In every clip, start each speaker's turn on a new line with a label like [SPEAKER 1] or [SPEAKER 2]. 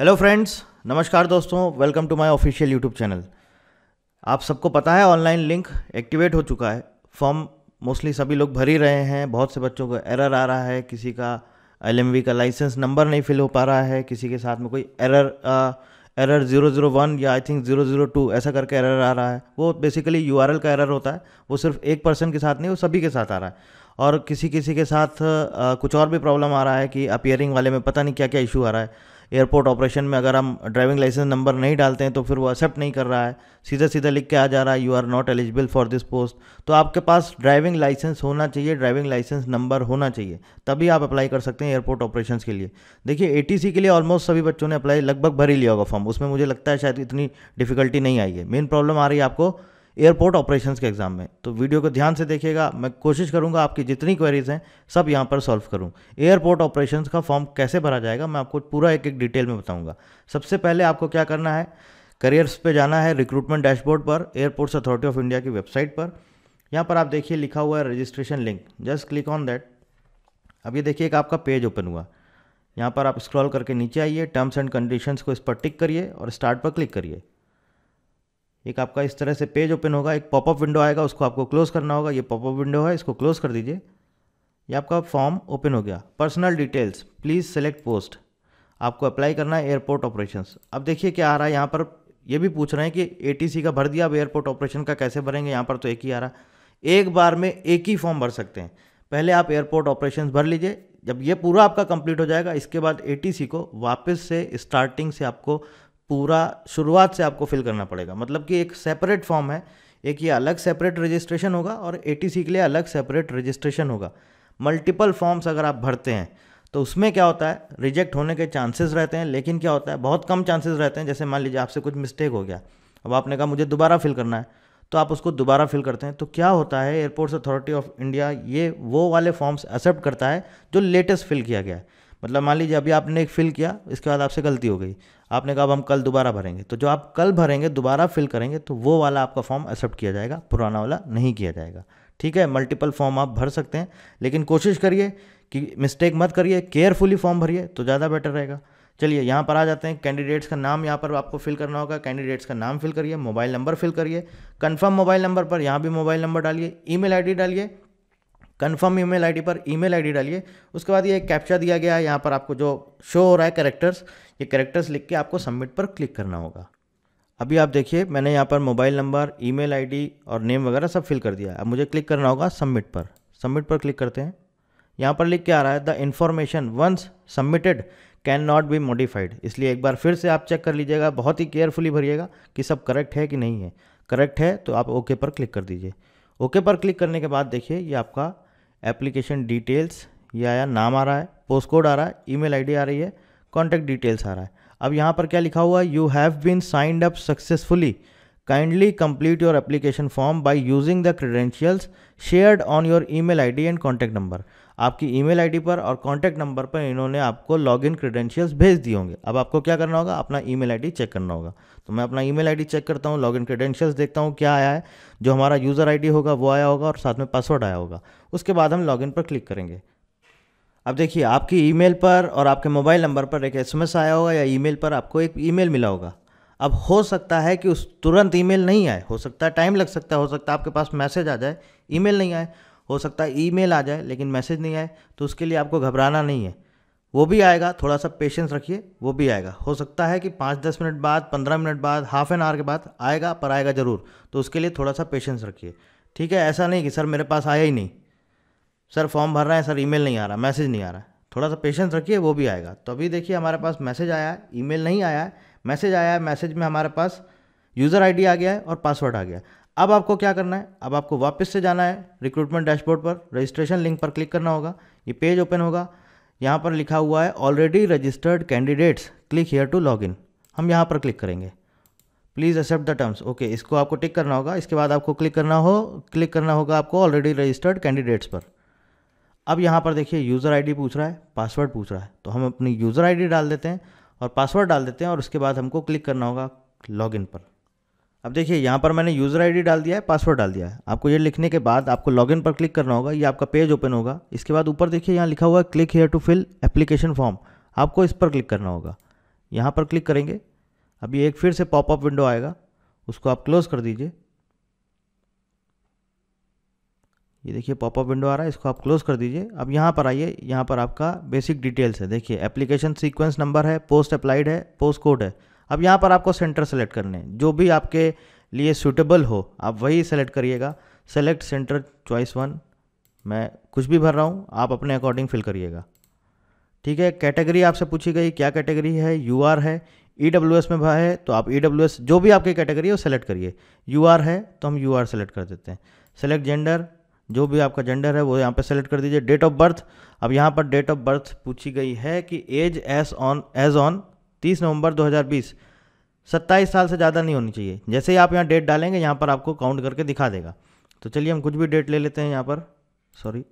[SPEAKER 1] hello friends नमस्कार दोस्तों welcome to my official YouTube channel आप सबको पता है ऑनलाइन लिंक एक्टिवेट हो चुका है फॉर्म मोस्टली सभी लोग भर ही रहे हैं बहुत से बच्चों को एरर आ रहा है किसी का एल का लाइसेंस नंबर नहीं फिल हो पा रहा है किसी के साथ में कोई एरर आ, एरर ज़ीरो ज़ीरो वन या I think zero zero two ऐसा करके एरर आ रहा है वो बेसिकली यू का एरर होता है वो सिर्फ एक पर्सन के साथ नहीं वो सभी के साथ आ रहा है और किसी किसी के साथ आ, कुछ और भी प्रॉब्लम आ रहा है कि अपियरिंग वाले में पता नहीं क्या क्या इशू आ रहा है एयरपोर्ट ऑपरेशन में अगर हम ड्राइविंग लाइसेंस नंबर नहीं डालते हैं तो फिर वो एक्सेप्ट नहीं कर रहा है सीधा सीधा लिख के आ जा रहा है you are not eligible for this post तो आपके पास ड्राइविंग लाइसेंस होना चाहिए ड्राइविंग लाइसेंस नंबर होना चाहिए तभी आप अप्लाई कर सकते हैं एयरपोर्ट ऑपरेशन के लिए देखिए ए के लिए ऑलमोस्ट सभी बच्चों ने अप्लाई लगभग भर ही लिया होगा फॉर्म उसमें मुझे लगता है शायद इतनी डिफिकल्टी नहीं आई है मेन प्रॉब्लम आ रही है आपको एयरपोर्ट ऑपरेशंस के एग्ज़ाम में तो वीडियो को ध्यान से देखिएगा मैं कोशिश करूँगा आपकी जितनी क्वेरीज हैं सब यहाँ पर सॉल्व करूँ एयरपोर्ट ऑपरेशंस का फॉर्म कैसे भरा जाएगा मैं आपको पूरा एक एक डिटेल में बताऊँगा सबसे पहले आपको क्या करना है करियर्स पे जाना है रिक्रूटमेंट डैशबोर्ड पर एयरपोर्ट्स अथॉरिटी ऑफ इंडिया की वेबसाइट पर यहाँ पर आप देखिए लिखा हुआ है registration link just click on that अब ये देखिए एक आपका पेज ओपन हुआ यहाँ पर आप स्क्रॉल करके नीचे आइए टर्म्स एंड कंडीशंस को इस पर टिक करिए और स्टार्ट पर क्लिक करिए एक आपका इस तरह से पेज ओपन होगा एक पॉपअप विंडो आएगा उसको आपको क्लोज़ करना होगा ये पॉपअप विंडो है इसको क्लोज़ कर दीजिए ये आपका फॉर्म ओपन हो गया personal details please select post आपको अप्लाई करना है एयरपोर्ट ऑपरेशंस अब देखिए क्या आ रहा है यहाँ पर ये भी पूछ रहे हैं कि ए का भर दिया अब एयरपोर्ट ऑपरेशन का कैसे भरेंगे यहाँ पर तो एक ही आ रहा है एक बार में एक ही फॉर्म भर सकते हैं पहले आप एयरपोर्ट ऑपरेशन भर लीजिए जब ये पूरा आपका कंप्लीट हो जाएगा इसके बाद ए को वापस से स्टार्टिंग से आपको पूरा शुरुआत से आपको फिल करना पड़ेगा मतलब कि एक सेपरेट फॉर्म है एक ये अलग सेपरेट रजिस्ट्रेशन होगा और ए के लिए अलग सेपरेट रजिस्ट्रेशन होगा मल्टीपल फॉर्म्स अगर आप भरते हैं तो उसमें क्या होता है रिजेक्ट होने के चांसेस रहते हैं लेकिन क्या होता है बहुत कम चांसेस रहते हैं जैसे मान लीजिए आपसे कुछ मिस्टेक हो गया अब आपने कहा मुझे दोबारा फिल करना है तो आप उसको दोबारा फिल करते हैं तो क्या होता है एयरपोर्ट्स अथॉरिटी ऑफ इंडिया ये वो वाले फॉर्म्स एक्सेप्ट करता है जो लेटेस्ट फिल किया गया है मतलब मान लीजिए अभी आपने एक फिल किया इसके बाद आपसे गलती हो गई आपने कहा अब हम कल दोबारा भरेंगे तो जो आप कल भरेंगे दोबारा फिल करेंगे तो वो वाला आपका फॉर्म एक्सेप्ट किया जाएगा पुराना वाला नहीं किया जाएगा ठीक है मल्टीपल फॉर्म आप भर सकते हैं लेकिन कोशिश करिए कि मिस्टेक मत करिए केयरफुली फॉर्म भरिए तो ज़्यादा बेटर रहेगा चलिए यहाँ पर आ जाते हैं कैंडिडेट्स का नाम यहाँ पर आपको फिल करना होगा कैंडिडेट्स का नाम फिल करिए मोबाइल नंबर फिल करिए कंफर्म मोबाइल नंबर पर यहाँ भी मोबाइल नंबर डालिए ईमेल आईडी डालिए कन्फर्म ईमेल आईडी पर ईमेल आईडी डालिए उसके बाद ये कैप्चा दिया गया है यहाँ पर आपको जो शो हो रहा है करेक्टर्स ये करेक्टर्स लिख के आपको सबमिट पर क्लिक करना होगा अभी आप देखिए मैंने यहाँ पर मोबाइल नंबर ईमेल आईडी और नेम वगैरह सब फिल कर दिया है अब मुझे क्लिक करना होगा सबमिट पर सबमिट पर क्लिक करते हैं यहाँ पर लिख के आ रहा है the information once submitted can not be modified इसलिए एक बार फिर से आप चेक कर लीजिएगा बहुत ही केयरफुली भरिएगा कि सब करेक्ट है कि नहीं है करेक्ट है तो आप ओके पर क्लिक कर दीजिए ओके पर क्लिक करने के बाद देखिए ये आपका एप्लीकेशन डिटेल्स ये आया नाम आ रहा है पोस्ट कोड आ रहा है ईमेल आईडी आ रही है कॉन्टैक्ट डिटेल्स आ रहा है अब यहाँ पर क्या लिखा हुआ है you have been signed up successfully kindly complete your application form by using the credentials shared on your email and contact number आपकी ईमेल आईडी पर और कॉन्टैक्ट नंबर पर इन्होंने आपको लॉगिन क्रेडेंशियल्स भेज दिए होंगे अब आपको क्या करना होगा अपना ईमेल आईडी चेक करना होगा तो मैं अपना ईमेल आईडी चेक करता हूँ लॉगिन क्रेडेंशियल्स देखता हूँ क्या आया है जो हमारा यूज़र आईडी होगा वो आया होगा और साथ में पासवर्ड आया होगा उसके बाद हम लॉगिन पर क्लिक करेंगे अब देखिए आपकी ईमेल पर और आपके मोबाइल नंबर पर एक एसएमएस आया होगा या ईमेल पर आपको एक ईमेल मिला होगा अब हो सकता है कि उस तुरंत ईमेल नहीं आए हो सकता है टाइम लग सकता है हो सकता है आपके पास मैसेज आ जाए ईमेल नहीं आए हो सकता है ईमेल आ जाए लेकिन मैसेज नहीं आए तो उसके लिए आपको घबराना नहीं है वो भी आएगा थोड़ा सा पेशेंस रखिए वो भी आएगा हो सकता है कि पाँच दस मिनट बाद पंद्रह मिनट बाद हाफ एन आवर के बाद आएगा पर आएगा ज़रूर तो उसके लिए थोड़ा सा पेशेंस रखिए ठीक है ऐसा नहीं कि सर मेरे पास आया ही नहीं सर फॉर्म भर रहे हैं सर ईमेल नहीं आ रहा मैसेज नहीं आ रहा थोड़ा सा पेशेंस रखिए वो भी आएगा तो अभी देखिए हमारे पास मैसेज आया है ईमेल नहीं आया है मैसेज आया है मैसेज में हमारे पास यूज़र आईडी आ गया है और पासवर्ड आ गया है अब आपको क्या करना है अब आपको वापस से जाना है रिक्रूटमेंट डैशबोर्ड पर रजिस्ट्रेशन लिंक पर क्लिक करना होगा ये पेज ओपन होगा यहाँ पर लिखा हुआ है already registered candidates click here to log in हम यहाँ पर क्लिक करेंगे please accept the terms okay इसको आपको टिक करना होगा इसके बाद आपको क्लिक करना हो क्लिक करना होगा आपको ऑलरेडी रजिस्टर्ड कैंडिडेट्स पर अब यहाँ पर देखिए यूज़र आईडी पूछ रहा है पासवर्ड पूछ रहा है तो हम अपनी यूज़र आईडी डाल देते हैं और पासवर्ड डाल देते हैं और उसके बाद हमको क्लिक करना होगा लॉगिन पर अब देखिए यहाँ पर मैंने यूज़र आईडी डाल दिया है पासवर्ड डाल दिया है आपको ये लिखने के बाद आपको लॉगिन पर क्लिक करना होगा ये आपका पेज ओपन होगा इसके बाद ऊपर देखिए यहाँ लिखा हुआ है click here to fill application form आपको इस पर क्लिक करना होगा यहाँ पर क्लिक करेंगे अभी एक फिर से पॉपअप विंडो आएगा उसको आप क्लोज़ कर दीजिए ये देखिए पॉपअप विंडो आ रहा है इसको आप क्लोज़ कर दीजिए अब यहाँ पर आइए यहाँ पर आपका बेसिक डिटेल्स है देखिए एप्लीकेशन सीक्वेंस नंबर है पोस्ट अप्लाइड है पोस्ट कोड है अब यहाँ पर आपको सेंटर सेलेक्ट करने हैं जो भी आपके लिए सूटेबल हो आप वही सेलेक्ट करिएगा सेलेक्ट सेंटर चॉइस वन मैं कुछ भी भर रहा हूँ आप अपने अकॉर्डिंग फिल करिएगा ठीक है कैटेगरी आपसे पूछी गई क्या कैटेगरी है यू आर है ई डब्ल्यू एस में भा है तो आप ई डब्ल्यू एस जो भी आपकी कैटेगरी है वो सेलेक्ट करिए यू आर है तो हम यू आर सेलेक्ट कर देते हैं सेलेक्ट जेंडर जो भी आपका जेंडर है वो यहाँ पे सेलेक्ट कर दीजिए डेट ऑफ बर्थ अब यहाँ पर डेट ऑफ बर्थ पूछी गई है कि age age on age on तीस नवंबर 2020 सत्ताईस साल से ज़्यादा नहीं होनी चाहिए जैसे ही आप यहाँ डेट डालेंगे यहाँ पर आपको काउंट करके दिखा देगा तो चलिए हम कुछ भी डेट ले लेते हैं यहाँ पर सॉरी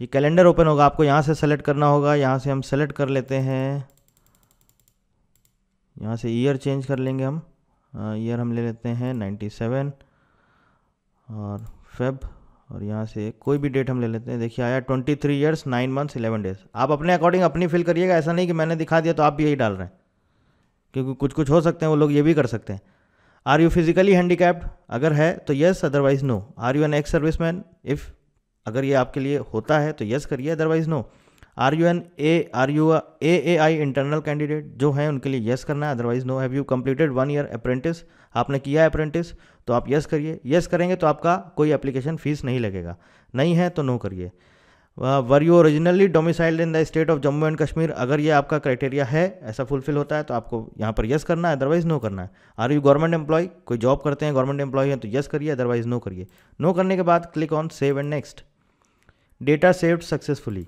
[SPEAKER 1] ये कैलेंडर ओपन होगा आपको यहाँ से सेलेक्ट करना होगा यहाँ से हम सेलेक्ट कर लेते हैं यहाँ से ईयर चेंज कर लेंगे हम ईयर हम ले लेते हैं 97 और फेब और यहाँ से कोई भी डेट हम ले लेते हैं देखिए आया twenty three years nine months eleven days आप अपने अकॉर्डिंग अपनी फिल करिएगा ऐसा नहीं कि मैंने दिखा दिया तो आप भी यही डाल रहे हैं क्योंकि कुछ कुछ हो सकते हैं वो लोग ये भी कर सकते हैं आर यू फिजिकली हैंडीकैप्ड अगर है तो yes otherwise no are you an ex service man if अगर ये आपके लिए होता है तो येस करिए otherwise no are you an A are you A A I internal candidate जो हैं उनके लिए येस करना है otherwise no have you completed one year apprentice आपने किया है अप्रेंटिस तो आप यस करिए यस करेंगे तो आपका कोई एप्लीकेशन फ़ीस नहीं लगेगा नहीं है तो नो करिए were you originally domiciled in the state of Jammu and Kashmir अगर ये आपका क्राइटेरिया है ऐसा फुलफिल होता है तो आपको यहाँ पर यस करना है अदरवाइज नो करना है आर यू गवर्नमेंट एम्प्लॉय कोई जॉब करते हैं गवर्नमेंट एम्प्लॉय हैं तो यस करिए अदरवाइज नो करिए नो करने के बाद click on save and next data saved successfully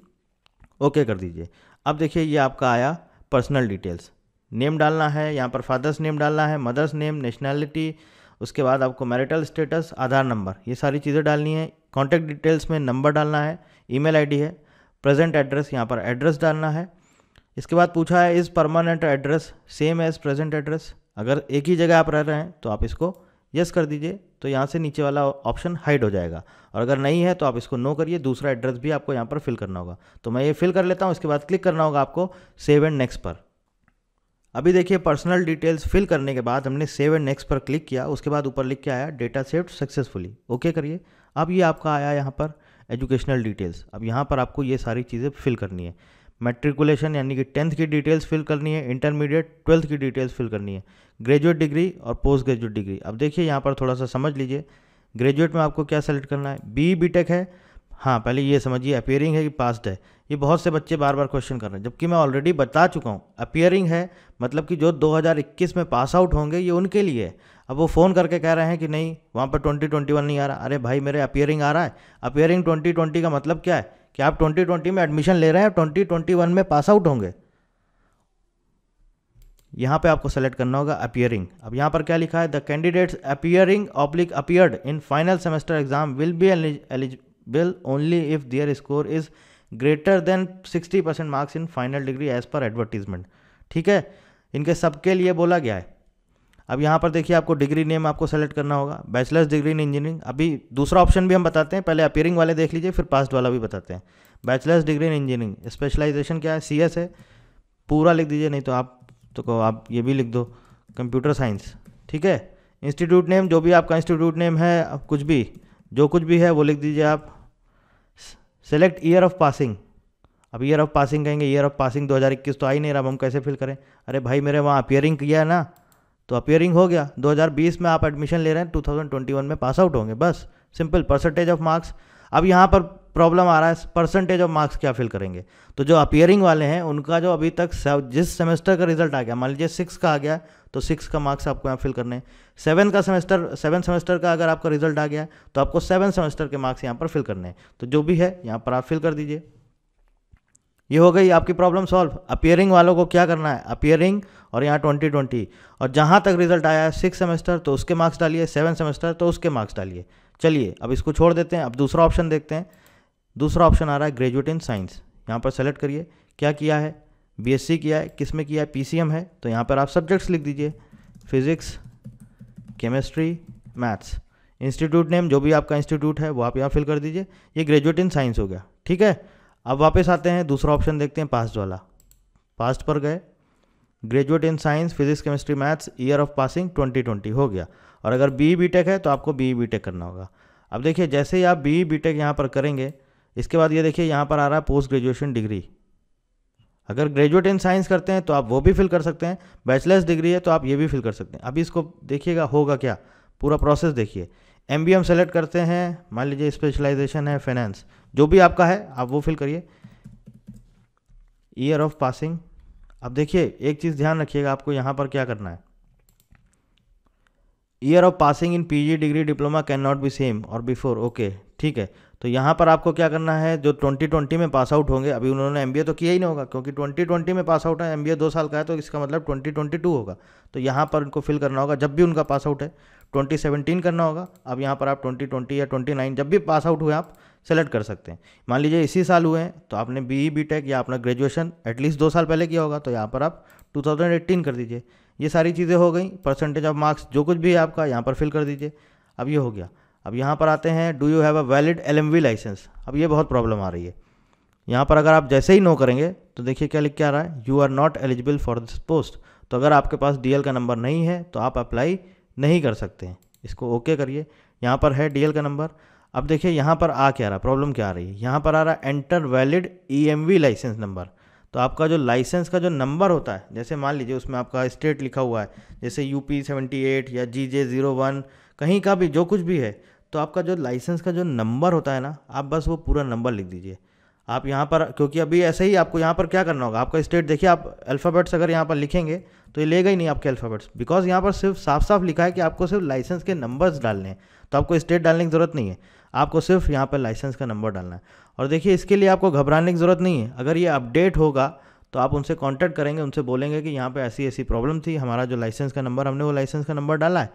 [SPEAKER 1] okay कर दीजिए अब देखिए ये आपका आया पर्सनल डिटेल्स नेम डालना है यहाँ पर फादर्स नेम डालना है मदर्स नेम नेशनैलिटी उसके बाद आपको मैरिटल स्टेटस आधार नंबर ये सारी चीज़ें डालनी है कॉन्टैक्ट डिटेल्स में नंबर डालना है ईमेल आईडी है प्रेजेंट एड्रेस यहाँ पर एड्रेस डालना है इसके बाद पूछा है is permanent address same as present address अगर एक ही जगह आप रह रहे हैं तो आप इसको यस कर दीजिए तो यहाँ से नीचे वाला ऑप्शन हाइड हो जाएगा और अगर नहीं है तो आप इसको नो करिए दूसरा एड्रेस भी आपको यहाँ पर फिल करना होगा तो मैं ये फिल कर लेता हूँ इसके बाद क्लिक करना होगा आपको सेव एंड नेक्स्ट पर अभी देखिए पर्सनल डिटेल्स फिल करने के बाद हमने सेव एंड नेक्स्ट पर क्लिक किया उसके बाद ऊपर लिख के आया डेटा सेव्ड सक्सेसफुली ओके करिए अब ये आपका आया यहाँ पर एजुकेशनल डिटेल्स अब यहाँ पर आपको ये सारी चीज़ें फिल करनी है मेट्रिकुलेशन यानी कि टेंथ की डिटेल्स फिल करनी है इंटरमीडिएट ट्वेल्थ की डिटेल्स फिल करनी है ग्रेजुएट डिग्री और पोस्ट ग्रेजुएट डिग्री अब देखिए यहाँ पर थोड़ा सा समझ लीजिए ग्रेजुएट में आपको क्या सेलेक्ट करना है बी बी टेक है हाँ पहले ये समझिए अपियरिंग है कि पास्ट है ये बहुत से बच्चे बार बार क्वेश्चन कर रहे हैं जबकि मैं ऑलरेडी बता चुका हूँ अपियरिंग है मतलब कि जो 2021 में पास आउट होंगे ये उनके लिए है अब वो फ़ोन करके कह रहे हैं कि नहीं वहाँ पर 2021 नहीं आ रहा अरे भाई मेरे अपियरिंग आ रहा है अपियरिंग 2020 का मतलब क्या है कि आप 2020 में एडमिशन ले रहे हैं ट्वेंटी ट्वेंटी वन में पास आउट होंगे यहाँ पे आपको सेलेक्ट करना होगा अपियरिंग अब यहाँ पर क्या लिखा है the candidates appearing oblique appeared in final semester exam will be eligible will only if their score is greater than 60% marks in final degree as per advertisement ठीक है इनके सबके लिए बोला गया है अब यहाँ पर देखिए आपको डिग्री नेम आपको सेलेक्ट करना होगा बैचलर्स डिग्री इन इंजीनियरिंग अभी दूसरा ऑप्शन भी हम बताते हैं पहले अपेयरिंग वाले देख लीजिए फिर पास्ट वाला भी बताते हैं bachelors degree in engineering specialization क्या है सी है पूरा लिख दीजिए नहीं तो आप तो कहो आप ये भी लिख दो कंप्यूटर साइंस ठीक है इंस्टीट्यूट नेम जो भी आपका इंस्टीट्यूट नेम है कुछ भी जो कुछ भी है वो लिख दीजिए आप सेलेक्ट ईयर ऑफ पासिंग अब ईयर ऑफ पासिंग कहेंगे ईयर ऑफ पासिंग 2021 तो आ ही नहीं रहा अब हम कैसे फिल करें अरे भाई मेरे वहाँ अपियरिंग किया है ना तो अपियरिंग हो गया 2020 में आप एडमिशन ले रहे हैं 2021 में पास आउट होंगे बस सिंपल परसेंटेज ऑफ मार्क्स अब यहाँ पर प्रॉब्लम आ रहा है परसेंटेज ऑफ मार्क्स क्या फिल करेंगे तो जो अपियरिंग वाले हैं उनका जो अभी तक जिस सेमेस्टर का रिजल्ट आ गया मान लीजिए सिक्स का आ गया तो सिक्स का मार्क्स आपको यहाँ फिल करने हैं सेवन का सेमेस्टर सेवन सेमेस्टर का अगर आपका रिजल्ट आ गया तो आपको सेवन सेमेस्टर के मार्क्स यहाँ पर फिल करने हैं तो जो भी है यहाँ पर आप फिल कर दीजिए ये हो गई आपकी प्रॉब्लम सॉल्व अपियरिंग वालों को क्या करना है अपियरिंग और यहाँ ट्वेंटी ट्वेंटी और जहाँ तक रिजल्ट आया है सिक्स सेमेस्टर तो उसके मार्क्स डालिए सेवन सेमेस्टर तो उसके मार्क्स डालिए चलिए अब इसको छोड़ देते हैं अब दूसरा ऑप्शन देखते हैं दूसरा ऑप्शन आ रहा है ग्रेजुएट इन साइंस यहाँ पर सेलेक्ट करिए क्या किया है बीएससी किया है किस में किया है पी है तो यहाँ पर आप सब्जेक्ट्स लिख दीजिए physics chemistry maths institute name जो भी आपका इंस्टीट्यूट है वो आप यहाँ फिल कर दीजिए ये ग्रेजुएट इन साइंस हो गया ठीक है अब वापस आते हैं दूसरा ऑप्शन देखते हैं पास्ट वाला पास्ट पर गए graduate in science physics chemistry maths year of passing 2020 हो गया और अगर बी बी टेक है तो आपको बी बी टेक करना होगा अब देखिए जैसे ही आप बी बी टेक यहाँ पर करेंगे इसके बाद ये देखिए यहाँ पर आ रहा है पोस्ट ग्रेजुएशन डिग्री अगर ग्रेजुएट इन साइंस करते हैं तो आप वो भी फिल कर सकते हैं बैचलर्स डिग्री है तो आप ये भी फिल कर सकते हैं अभी इसको देखिएगा होगा क्या पूरा प्रोसेस देखिए एम बी एम सेलेक्ट करते हैं मान लीजिए स्पेशलाइजेशन है फाइनेंस जो भी आपका है आप वो फिल करिए ईयर ऑफ पासिंग अब देखिए एक चीज़ ध्यान रखिएगा आपको यहाँ पर क्या करना है year of passing in P degree diploma can not be same और बिफोर ओके ठीक है तो यहाँ पर आपको क्या करना है जो 2020 में पास आउट होंगे अभी उन्होंने एम तो किया ही नहीं होगा क्योंकि 2020 में पास आउट है एम दो साल का है तो इसका मतलब 2022 होगा तो यहाँ पर उनको फिल करना होगा जब भी उनका पास आउट है 2017 करना होगा अब यहाँ पर आप 2020 या 29 जब भी पास आउट हुए आप सेलेक्ट कर सकते हैं मान लीजिए इसी साल हुए हैं तो आपने बी बी टेक या अपना ग्रेजुएशन एटलीस्ट दो साल पहले किया होगा तो यहाँ पर आप टू कर दीजिए ये सारी चीज़ें हो गई परसेंटेज ऑफ मार्क्स जो कुछ भी है आपका यहाँ पर फिल कर दीजिए अब ये हो गया अब यहाँ पर आते हैं do you have a valid L licence अब ये बहुत प्रॉब्लम आ रही है यहाँ पर अगर आप जैसे ही नो करेंगे तो देखिए क्या लिख के आ रहा है you are not eligible for this post तो अगर आपके पास डी का नंबर नहीं है तो आप अप्लाई नहीं कर सकते हैं इसको ओके करिए यहाँ पर है डी का नंबर अब देखिए यहाँ पर आ क्या रहा प्रॉब्लम क्या आ रही है यहाँ पर आ रहा है enter valid E licence number तो आपका जो लाइसेंस का जो नंबर होता है जैसे मान लीजिए उसमें आपका स्टेट लिखा हुआ है जैसे यू पी सेवेंटी एट या जी जे ज़ीरो वन कहीं का भी जो कुछ भी है तो आपका जो लाइसेंस का जो नंबर होता है ना आप बस वो पूरा नंबर लिख दीजिए आप यहाँ पर क्योंकि अभी ऐसे ही आपको यहाँ पर क्या करना होगा आपका स्टेट देखिए आप अल्फ़ाबेट्स अगर यहाँ पर लिखेंगे तो ये लेगा ही नहीं आपके अल्फ़ाबेट्स बिकॉज यहाँ पर सिर्फ साफ साफ लिखा है कि आपको सिर्फ लाइसेंस के नंबर्स डालने हैं तो आपको स्टेट डालने की ज़रूरत नहीं है आपको सिर्फ यहाँ पर लाइसेंस का नंबर डालना है और देखिए इसके लिए आपको घबराने की ज़रूरत नहीं है अगर ये अपडेट होगा तो आप उनसे कॉन्टैक्ट करेंगे उनसे बोलेंगे कि यहाँ पर ऐसी ऐसी प्रॉब्लम थी हमारा जो लाइसेंस का नंबर हमने वो लाइसेंस का नंबर डाला है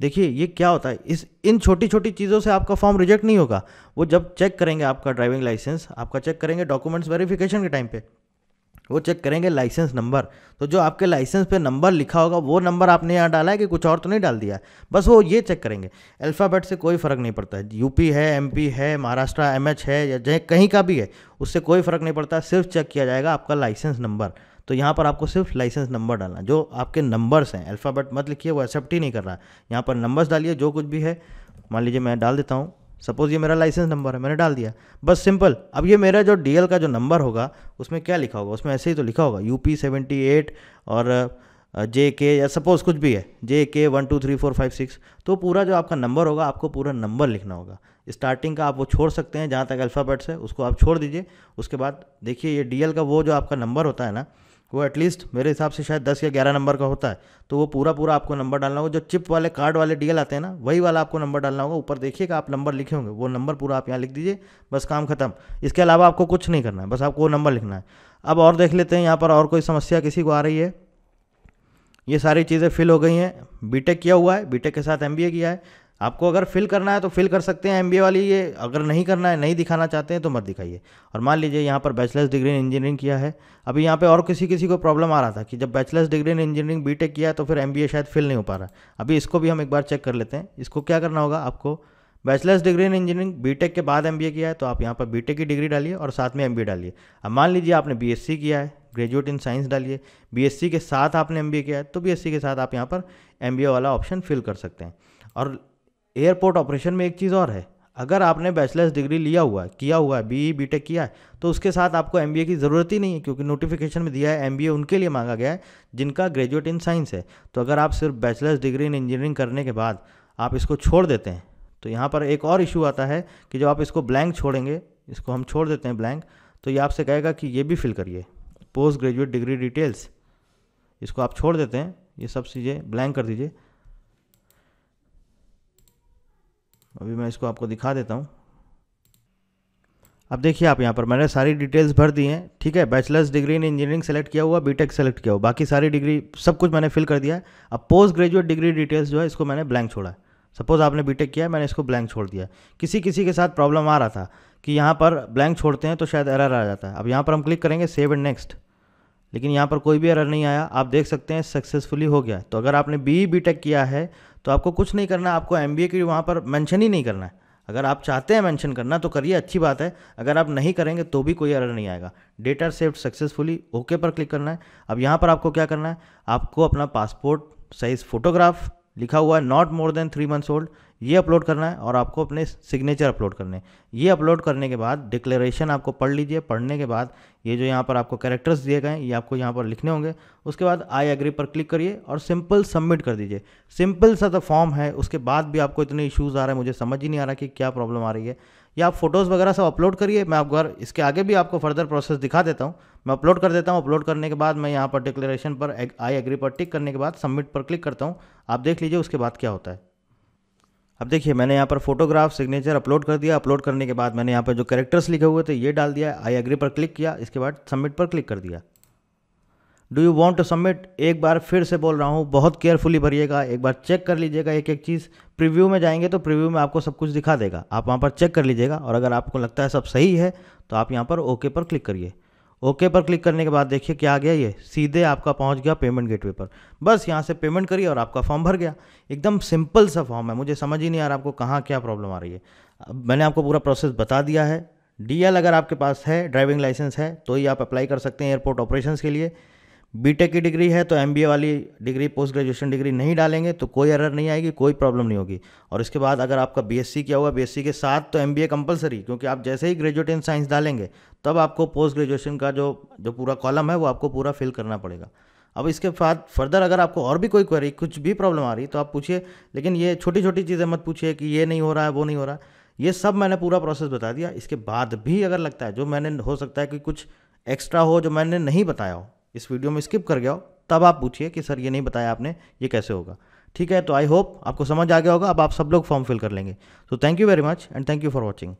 [SPEAKER 1] देखिए ये क्या होता है इस इन छोटी छोटी चीज़ों से आपका फॉर्म रिजेक्ट नहीं होगा वो जब चेक करेंगे आपका ड्राइविंग लाइसेंस आपका चेक करेंगे डॉक्यूमेंट्स वेरिफिकेशन के टाइम पे वो चेक करेंगे लाइसेंस नंबर तो जो आपके लाइसेंस पे नंबर लिखा होगा वो नंबर आपने यहाँ डाला है कि कुछ और तो नहीं डाल दिया बस वो ये चेक करेंगे अल्फ़ाबेट से कोई फ़र्क नहीं पड़ता है यूपी है एम है महाराष्ट्र एमएच है या जय कहीं का भी है उससे कोई फ़र्क नहीं पड़ता सिर्फ चेक किया जाएगा आपका लाइसेंस नंबर तो यहाँ पर आपको सिर्फ लाइसेंस नंबर डालना जो आपके नंबर्स हैं अल्फ़ाबेट मत लिखिए वो एक्सेप्ट ही नहीं कर रहा है यहाँ पर नंबर्स डालिए जो कुछ भी है मान लीजिए मैं डाल देता हूँ सपोज़ ये मेरा लाइसेंस नंबर है मैंने डाल दिया बस सिंपल अब ये मेरा जो डी का जो नंबर होगा उसमें क्या लिखा होगा उसमें ऐसे ही तो लिखा होगा यू पी सेवेंटी एट और जे के या सपोज़ कुछ भी है J K one two three four five six तो पूरा जो आपका नंबर होगा आपको पूरा नंबर लिखना होगा स्टार्टिंग का आप वो छोड़ सकते हैं जहाँ तक अल्फ़ाबेट्स है उसको आप छोड़ दीजिए उसके बाद देखिए ये डीएल का वो जो आपका नंबर होता है ना वो एटलीस्ट मेरे हिसाब से शायद दस या ग्यारह नंबर का होता है तो वो पूरा पूरा आपको नंबर डालना होगा जो चिप वाले कार्ड वाले डीएल आते हैं ना वही वाला आपको नंबर डालना होगा ऊपर देखिएगा आप नंबर लिखे होंगे वो नंबर पूरा आप यहाँ लिख दीजिए बस काम खत्म इसके अलावा आपको कुछ नहीं करना है बस आपको वो नंबर लिखना है अब और देख लेते हैं यहाँ पर और कोई समस्या किसी को आ रही है ये सारी चीज़ें फिल हो गई हैं बीटेक किया हुआ है बीटेक के साथ एमबीए किया है आपको अगर फिल करना है तो फिल कर सकते हैं एमबीए वाली ये अगर नहीं करना है नहीं दिखाना चाहते हैं तो मत दिखाइए और मान लीजिए यहाँ पर बैचलर्स डिग्री इन इंजीनियरिंग किया है अभी यहाँ पे और किसी किसी को प्रॉब्लम आ रहा था कि जब bachelors degree in engineering B किया तो फिर एम शायद फिल नहीं हो पा रहा अभी इसको भी हम एक बार चेक कर लेते हैं इसको क्या करना होगा आपको bachelors degree in engineering B के बाद एम किया है तो आप यहाँ पर बी की डिग्री डालिए और साथ में एम डालिए अब मान लीजिए आपने बी किया है ग्रेजुएट इन साइंस डालिए बी के साथ आपने एम किया है तो बी के साथ आप यहाँ पर एम वाला ऑप्शन फिल कर सकते हैं और एयरपोर्ट ऑपरेशन में एक चीज़ और है अगर आपने बैचलर्स डिग्री लिया हुआ है किया हुआ है बी बी टेक किया है तो उसके साथ आपको एम की ज़रूरत ही नहीं है क्योंकि नोटिफिकेशन में दिया है एम उनके लिए मांगा गया है जिनका ग्रेजुएट इन साइंस है तो अगर आप सिर्फ बैचलर्स डिग्री इन इंजीनियरिंग करने के बाद आप इसको छोड़ देते हैं तो यहाँ पर एक और इशू आता है कि जब आप इसको ब्लैंक छोड़ेंगे इसको हम छोड़ देते हैं ब्लैंक तो ये आपसे कहेगा कि ये भी फिल करिए पोस्ट ग्रेजुएट डिग्री डिटेल्स इसको आप छोड़ देते हैं ये सब चीज़ें ब्लैंक कर दीजिए अभी मैं इसको आपको दिखा देता हूँ अब देखिए आप यहाँ पर मैंने सारी डिटेल्स भर दी हैं ठीक है bachelors degree in engineering select किया हुआ बीटेक सेलेक्ट किया हुआ बाकी सारी डिग्री सब कुछ मैंने फिल कर दिया अब पोस्ट ग्रेजुएट डिग्री डिटेल्स जो है इसको मैंने ब्लैंक छोड़ा सपोज़ आपने बीटेक किया है मैंने इसको ब्लैंक छोड़ दिया किसी किसी के साथ प्रॉब्लम आ रहा था कि यहाँ पर ब्लैंक छोड़ते हैं तो शायद एरर आ जाता है अब यहाँ पर हम क्लिक करेंगे सेव एंड नेक्स्ट लेकिन यहाँ पर कोई भी एरर नहीं आया आप देख सकते हैं सक्सेसफुली हो गया तो अगर आपने बी बी टेक किया है तो आपको कुछ नहीं करना आपको एम बी ए की वहाँ पर मैंशन ही नहीं करना है अगर आप चाहते हैं मैंशन करना तो करिए अच्छी बात है अगर आप नहीं करेंगे तो भी कोई एरर नहीं आएगा डेटा सेव्ड सक्सेसफुली ओके पर क्लिक करना है अब यहाँ पर आपको क्या करना है आपको अपना पासपोर्ट साइज़ फोटोग्राफ लिखा हुआ है not more than three months old ये अपलोड करना है और आपको अपने सिग्नेचर अपलोड करने हैं ये अपलोड करने के बाद डिक्लेरेशन आपको पढ़ लीजिए पढ़ने के बाद ये जो यहाँ पर आपको कैरेक्टर्स दिए गए हैं ये आपको यहाँ पर लिखने होंगे उसके बाद आई एग्री पर क्लिक करिए और सिंपल सबमिट कर दीजिए सिंपल सा तो फॉर्म है उसके बाद भी आपको इतने इशूज़ आ रहे हैं मुझे समझ ही नहीं आ रहा कि क्या प्रॉब्लम आ रही है या आप फोटोज़ वगैरह सब अपलोड करिए मैं आपको इसके आगे भी आपको फर्दर प्रोसेस दिखा देता हूँ मैं अपलोड कर देता हूँ अपलोड करने के बाद मैं यहाँ पर डिक्लेरेशन पर आई एग्री पर टिक करने के बाद सबमिट पर क्लिक करता हूँ आप देख लीजिए उसके बाद क्या होता है अब देखिए मैंने यहाँ पर फोटोग्राफ सिग्नेचर अपलोड कर दिया अपलोड करने के बाद मैंने यहाँ पर जो कैरेक्टर्स लिखे हुए थे ये डाल दिया आई एग्री पर क्लिक किया इसके बाद सबमिट पर क्लिक कर दिया do you want to submit एक बार फिर से बोल रहा हूँ बहुत केयरफुली भरिएगा एक बार चेक कर लीजिएगा एक एक चीज़ प्रीव्यू में जाएंगे तो प्रीव्यू में आपको सब कुछ दिखा देगा आप वहाँ पर चेक कर लीजिएगा और अगर आपको लगता है सब सही है तो आप यहाँ पर ओके पर क्लिक करिए ओके पर क्लिक करने के बाद देखिए क्या आ गया ये सीधे आपका पहुंच गया पेमेंट गेटवे पर बस यहाँ से पेमेंट करिए और आपका फॉर्म भर गया एकदम सिंपल सा फॉर्म है मुझे समझ ही नहीं आ रहा आपको कहाँ क्या प्रॉब्लम आ रही है मैंने आपको पूरा प्रोसेस बता दिया है डीएल अगर आपके पास है ड्राइविंग लाइसेंस है तो ही आप अप्लाई कर सकते हैं एयरपोर्ट ऑपरेशन के लिए बीटेक की डिग्री है तो एमबीए वाली डिग्री पोस्ट ग्रेजुएशन डिग्री नहीं डालेंगे तो कोई एरर नहीं आएगी कोई प्रॉब्लम नहीं होगी और इसके बाद अगर आपका बीएससी किया हुआ बीएससी के साथ तो एमबीए कंपलसरी क्योंकि आप जैसे ही ग्रेजुएट इन साइंस डालेंगे तब आपको पोस्ट ग्रेजुएशन का जो जो पूरा कॉलम है वो आपको पूरा फिल करना पड़ेगा अब इसके बाद फर्दर अगर आपको और भी कोई क्वेरी कुछ भी प्रॉब्लम आ रही तो आप पूछिए लेकिन ये छोटी छोटी चीज़ें मत पूछिए कि ये नहीं हो रहा है वो नहीं हो रहा है ये सब मैंने पूरा प्रोसेस बता दिया इसके बाद भी अगर लगता है जो मैंने हो सकता है कि कुछ एक्स्ट्रा हो जो मैंने नहीं बताया हो इस वीडियो में स्किप कर गया हो तब आप पूछिए कि सर ये नहीं बताया आपने ये कैसे होगा ठीक है तो आई होप आपको समझ आ गया होगा अब आप सब लोग फॉर्म फिल कर लेंगे तो thank you very much and thank you for watching